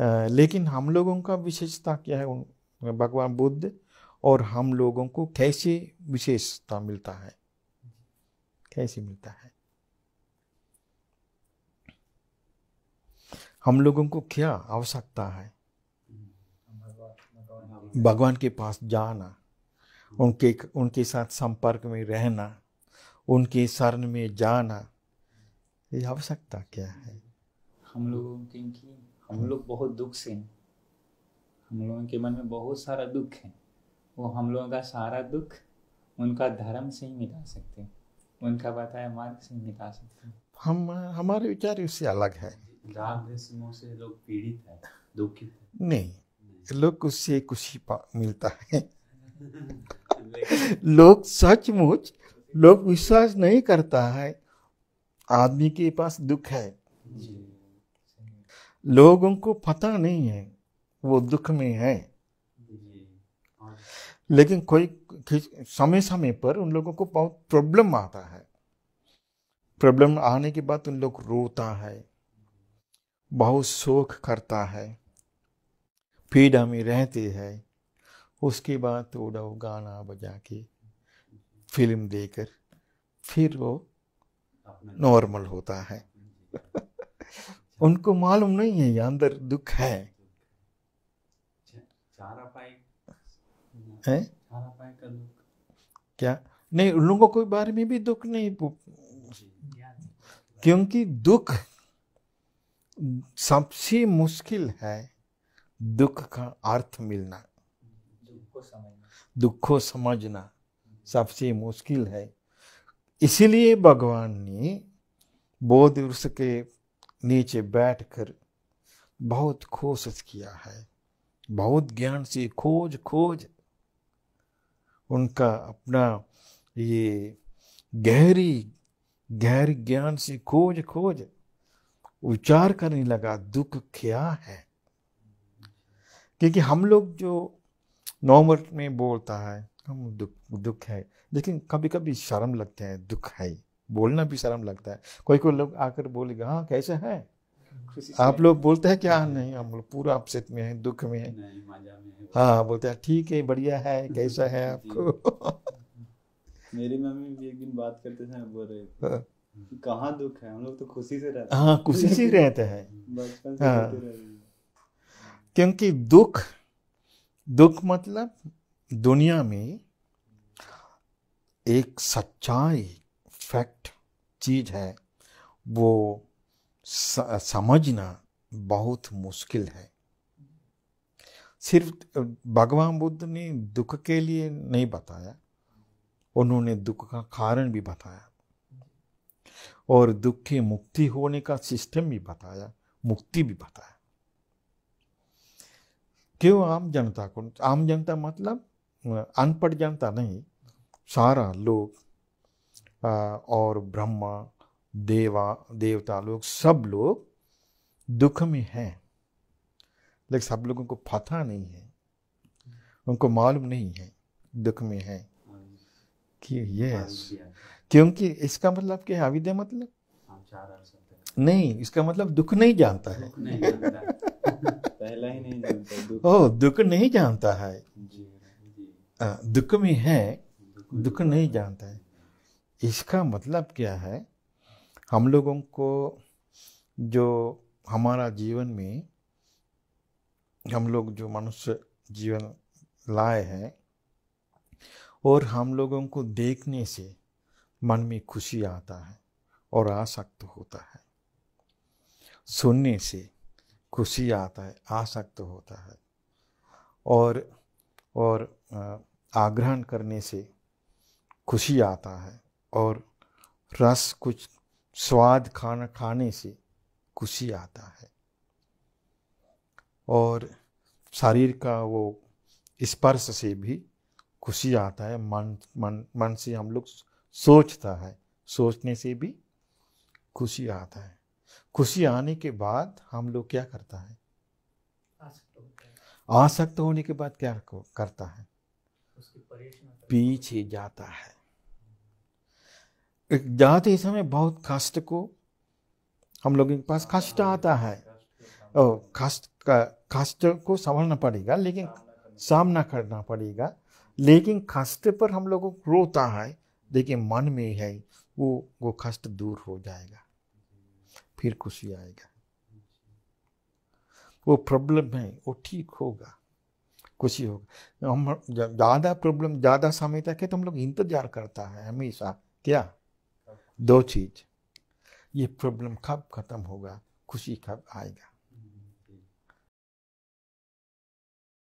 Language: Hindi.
लेकिन हम लोगों का विशेषता क्या है भगवान बुद्ध और हम लोगों को कैसे विशेषता मिलता है कैसे मिलता है हम लोगों को क्या आवश्यकता है भगवान के पास जाना उनके उनके साथ संपर्क में रहना उनके शरण में जाना ये आवश्यकता क्या है हम लोगों की हम लोग बहुत दुख से हैं हम लोगों के मन में बहुत सारा दुख है वो हम लोगों का सारा दुख उनका धर्म से ही मिटा सकते हैं उनका बताया मार्ग से ही मिटा सकते हैं हम हमारे विचार इससे अलग है राग रस्मों से लोग पीड़ित है दुखित है नहीं लोग उससे खुशी मिलता है लोग सचमुच लोग विश्वास नहीं करता है आदमी के पास दुख है लोगों को पता नहीं है वो दुख में है लेकिन कोई समय समय पर उन लोगों को बहुत प्रॉब्लम आता है प्रॉब्लम आने के बाद उन लोग रोता है बहुत शोक करता है पीड़ा में रहते हैं उसके बाद थोड़ा तो वो गाना बजा के फिल्म देकर फिर वो नॉर्मल होता है उनको मालूम नहीं है यहाँ अंदर दुख है है क्या नहीं उन लोगों को बारे में भी दुख नहीं क्योंकि दुख सबसे मुश्किल है दुख का अर्थ मिलना दुख को समझना सबसे मुश्किल है इसीलिए भगवान ने बोध वृक्ष के नीचे बैठकर बहुत कोशिश किया है बहुत ज्ञान से खोज खोज उनका अपना ये गहरी गहरी ज्ञान से खोज खोज विचार करने लगा दुख क्या है क्योंकि हम लोग जो नॉर्मल में बोलता है हम दुख दुख है लेकिन कभी कभी शर्म लगते हैं दुख है बोलना भी शर्म लगता है कोई कोई लोग आकर बोलेगा हाँ कैसे है आप लोग बोलते हैं क्या हाँ, नहीं हम लोग पूरा अपसेट में है दुख में है हाँ बोलते हैं ठीक है बढ़िया है कैसा है आपको मेरी मम्मी भी एक दिन बात करते बोल रहे हाँ। कहाँ दुख है हम लोग तो खुशी से रहते हाँ खुशी से हाँ। रहते हैं क्योंकि दुख दुख मतलब दुनिया में एक सच्चाई फैक्ट चीज़ है वो समझना बहुत मुश्किल है सिर्फ भगवान बुद्ध ने दुख के लिए नहीं बताया उन्होंने दुख का कारण भी बताया और दुख की मुक्ति होने का सिस्टम भी बताया मुक्ति भी बताया क्यों आम जनता को आम जनता मतलब अनपढ़ जनता नहीं सारा लोग और ब्रह्मा देवा देवता लोग सब लोग दुख में हैं लेकिन सब लोगों को पता नहीं है उनको मालूम नहीं है दुख में है कि यस हाँ, हाँ। क्योंकि इसका मतलब क्या है अविद्या मतलब हाँ, नहीं इसका मतलब दुख नहीं जानता है पहला ही नहीं जानता ओ दुख नहीं जानता है दुख में है दुख नहीं जानता है इसका मतलब क्या है हम लोगों को जो हमारा जीवन में हम लोग जो मनुष्य जीवन लाए हैं और हम लोगों को देखने से मन में खुशी आता है और आसक्त होता है सुनने से खुशी आता है आसक्त होता है और और आग्रहण करने से खुशी आता है और रस कुछ स्वाद खाना खाने से खुशी आता है और शरीर का वो स्पर्श से भी खुशी आता है मन मन मन से हम लोग सोचता है सोचने से भी खुशी आता है खुशी आने के बाद हम लोग क्या करता है आसक्त होने के बाद क्या करता है पीछे जाता है जाते समय बहुत कष्ट को हम लोगों के पास कष्ट आता है और कष्ट का कष्ट को संभालना पड़ेगा लेकिन सामना करना पड़ेगा लेकिन कष्ट पर हम लोगों को रोता है लेकिन मन में है वो वो कष्ट दूर हो जाएगा फिर खुशी आएगा वो प्रॉब्लम है वो ठीक होगा खुशी होगा हम ज़्यादा प्रॉब्लम ज़्यादा समय तक है तो हम लोग इंतजार करता है हमेशा क्या दो चीज़ ये प्रॉब्लम कब ख़त्म होगा खुशी कब आएगा